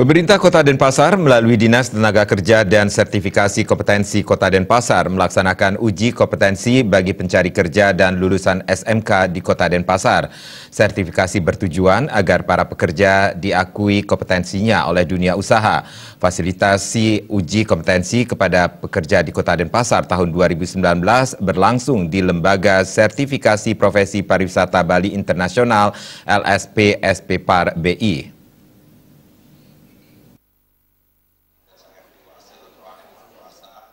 Pemerintah Kota Denpasar melalui Dinas Tenaga Kerja dan Sertifikasi Kompetensi Kota Denpasar melaksanakan uji kompetensi bagi pencari kerja dan lulusan SMK di Kota Denpasar. Sertifikasi bertujuan agar para pekerja diakui kompetensinya oleh dunia usaha. Fasilitasi uji kompetensi kepada pekerja di Kota Denpasar tahun 2019 berlangsung di Lembaga Sertifikasi Profesi Pariwisata Bali Internasional LSP SPPAR BI.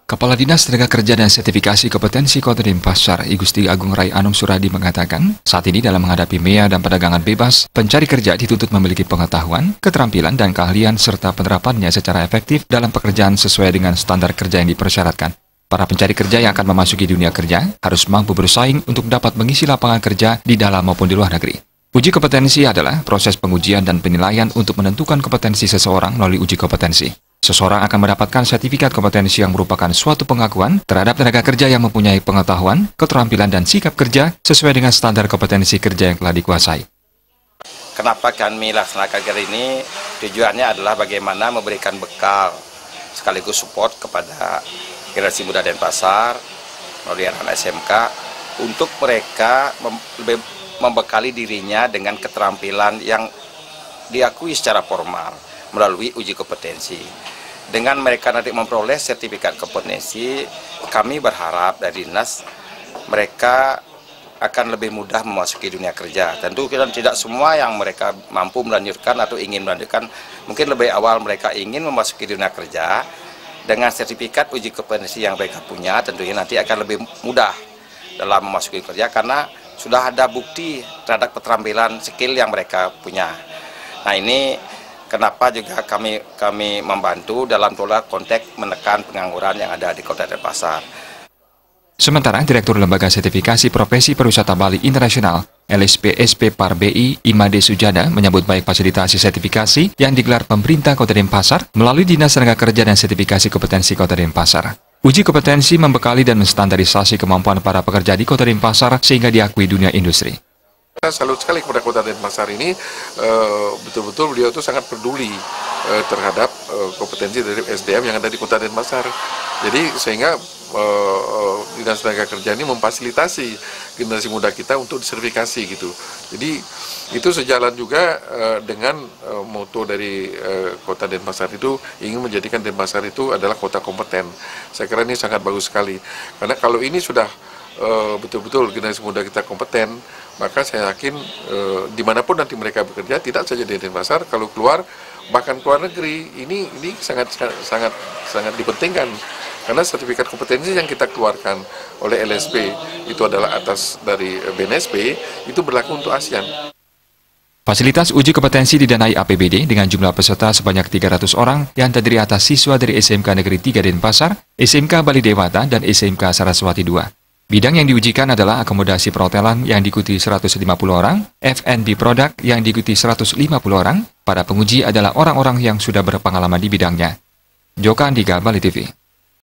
Kepala Dinas Tenaga Kerja dan Sertifikasi Kompetensi Kota Denpasar, Igusti Agung Rai Anum Suradi mengatakan, saat ini dalam menghadapi MEA dan perdagangan bebas, pencari kerja dituntut memiliki pengetahuan, keterampilan, dan keahlian serta penerapannya secara efektif dalam pekerjaan sesuai dengan standar kerja yang dipersyaratkan. Para pencari kerja yang akan memasuki dunia kerja harus mampu bersaing untuk dapat mengisi lapangan kerja di dalam maupun di luar negeri. Uji kompetensi adalah proses pengujian dan penilaian untuk menentukan kompetensi seseorang melalui uji kompetensi. Seseorang akan mendapatkan sertifikat kompetensi yang merupakan suatu pengakuan terhadap tenaga kerja yang mempunyai pengetahuan, keterampilan, dan sikap kerja sesuai dengan standar kompetensi kerja yang telah dikuasai. Kenapa kami laksanakan kerja ini? Tujuannya adalah bagaimana memberikan bekal sekaligus support kepada generasi muda dan pasar melalui anak SMK untuk mereka membekali dirinya dengan keterampilan yang diakui secara formal melalui uji kompetensi. Dengan mereka nanti memperoleh sertifikat kompetensi, kami berharap dari dinas mereka akan lebih mudah memasuki dunia kerja. Tentu kita tidak semua yang mereka mampu melanjutkan atau ingin melanjutkan, mungkin lebih awal mereka ingin memasuki dunia kerja dengan sertifikat uji kompetensi yang mereka punya, tentunya nanti akan lebih mudah dalam memasuki kerja karena sudah ada bukti terhadap keterampilan skill yang mereka punya. Nah ini Kenapa juga kami kami membantu dalam pola konteks menekan pengangguran yang ada di Kota Denpasar. Sementara Direktur Lembaga Sertifikasi Profesi Perusahaan Bali Internasional LSPSP Parbi Imade Sujana menyebut baik fasilitasi sertifikasi yang digelar pemerintah Kota Denpasar melalui Dinas Tenaga Kerja dan Sertifikasi Kompetensi Kota Denpasar. Uji kompetensi membekali dan menstandarisasi kemampuan para pekerja di Kota Denpasar sehingga diakui dunia industri. Saya salut sekali kepada Kota Denpasar ini, eh, betul-betul beliau itu sangat peduli eh, terhadap eh, kompetensi dari SDM yang ada di Kota Denpasar. Jadi sehingga Dinas Tenaga Kerja ini memfasilitasi generasi muda kita untuk disertifikasi gitu. Jadi itu sejalan juga dengan moto dari Kota Denpasar itu ingin menjadikan Denpasar itu adalah kota kompeten. Saya kira ini sangat bagus sekali. Karena kalau ini sudah Eh, betul-betul generasi muda kita kompeten, maka saya yakin e, dimanapun nanti mereka bekerja, tidak saja di Denpasar, kalau keluar bahkan ke luar negeri ini ini sangat sangat sangat dipentingkan karena sertifikat kompetensi yang kita keluarkan oleh LSP itu adalah atas dari BNSP itu berlaku untuk ASEAN. Fasilitas uji kompetensi didanai APBD dengan jumlah peserta sebanyak 300 orang yang terdiri atas siswa dari SMK Negeri 3 Denpasar, SMK Bali Dewata, dan SMK Saraswati 2. Bidang yang diujikan adalah akomodasi perhotelan yang diikuti 150 orang, F&B produk yang diikuti 150 orang, para penguji adalah orang-orang yang sudah berpengalaman di bidangnya. Joka Andika, Bali TV.